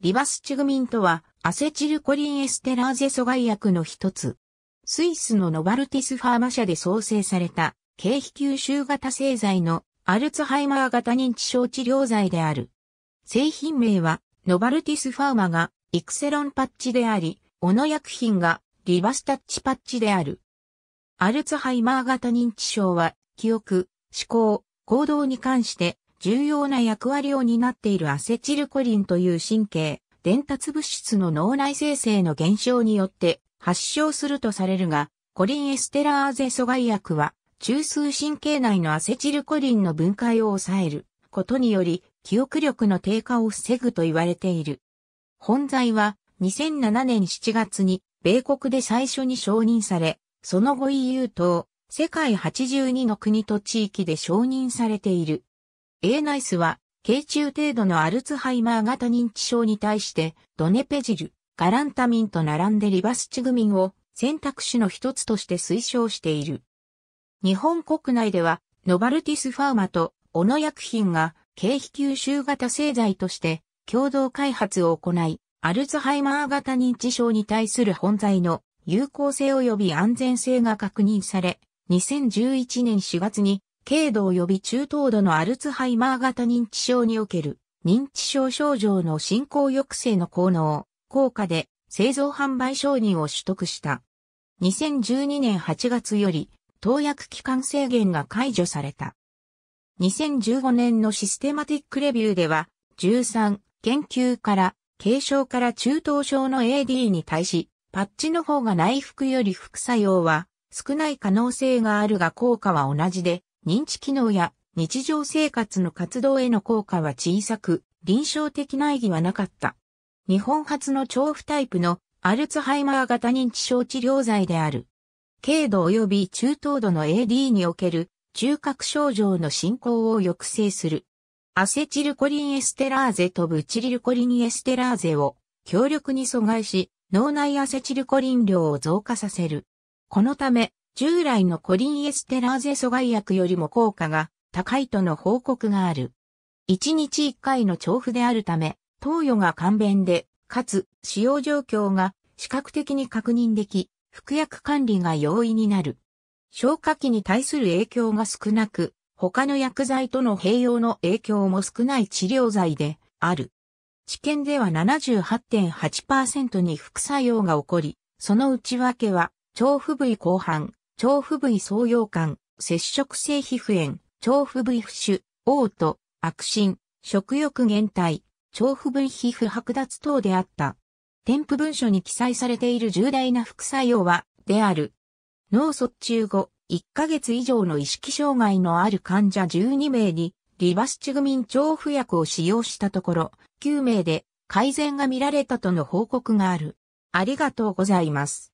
リバスチグミンとは、アセチルコリンエステラーゼ阻害薬の一つ。スイスのノバルティスファーマ社で創生された、経皮吸収型製剤のアルツハイマー型認知症治療剤である。製品名は、ノバルティスファーマがイクセロンパッチであり、オノ薬品がリバスタッチパッチである。アルツハイマー型認知症は、記憶、思考、行動に関して重要な役割を担っているアセチルコリンという神経、伝達物質の脳内生成の減少によって発症するとされるが、コリンエステラーゼ阻害薬は、中枢神経内のアセチルコリンの分解を抑えることにより、記憶力の低下を防ぐと言われている。本剤は、2007年7月に、米国で最初に承認され、その後 EU 等、世界82の国と地域で承認されている。A ナイスは、軽中程度のアルツハイマー型認知症に対して、ドネペジル、ガランタミンと並んでリバスチグミンを選択肢の一つとして推奨している。日本国内では、ノバルティスファーマと小野薬品が経費吸収型製剤として共同開発を行い、アルツハイマー型認知症に対する本剤の有効性及び安全性が確認され、2011年4月に軽度及び中等度のアルツハイマー型認知症における認知症症状の進行抑制の効能、効果で製造販売承認を取得した。2012年8月より投薬期間制限が解除された。2015年のシステマティックレビューでは13研究から軽症から中等症の AD に対しパッチの方が内服より副作用は少ない可能性があるが効果は同じで認知機能や日常生活の活動への効果は小さく、臨床的な意義はなかった。日本初の調布タイプのアルツハイマー型認知症治療剤である。軽度及び中等度の AD における中核症状の進行を抑制する。アセチルコリンエステラーゼとブチリルコリンエステラーゼを強力に阻害し、脳内アセチルコリン量を増加させる。このため、従来のコリンエステラーゼ阻害薬よりも効果が高いとの報告がある。1日1回の調布であるため、投与が簡便で、かつ使用状況が視覚的に確認でき、服薬管理が容易になる。消化器に対する影響が少なく、他の薬剤との併用の影響も少ない治療剤である。治験では78.8%に副作用が起こり、その内訳は、調布部位後半、腸腹部位創用感、接触性皮膚炎、腸腹部位不腫、嘔吐、悪心、食欲減退、腸腹部位皮膚剥奪等であった。添付文書に記載されている重大な副作用は、である。脳卒中後、1ヶ月以上の意識障害のある患者12名に、リバスチグミン調布薬を使用したところ、9名で改善が見られたとの報告がある。ありがとうございます。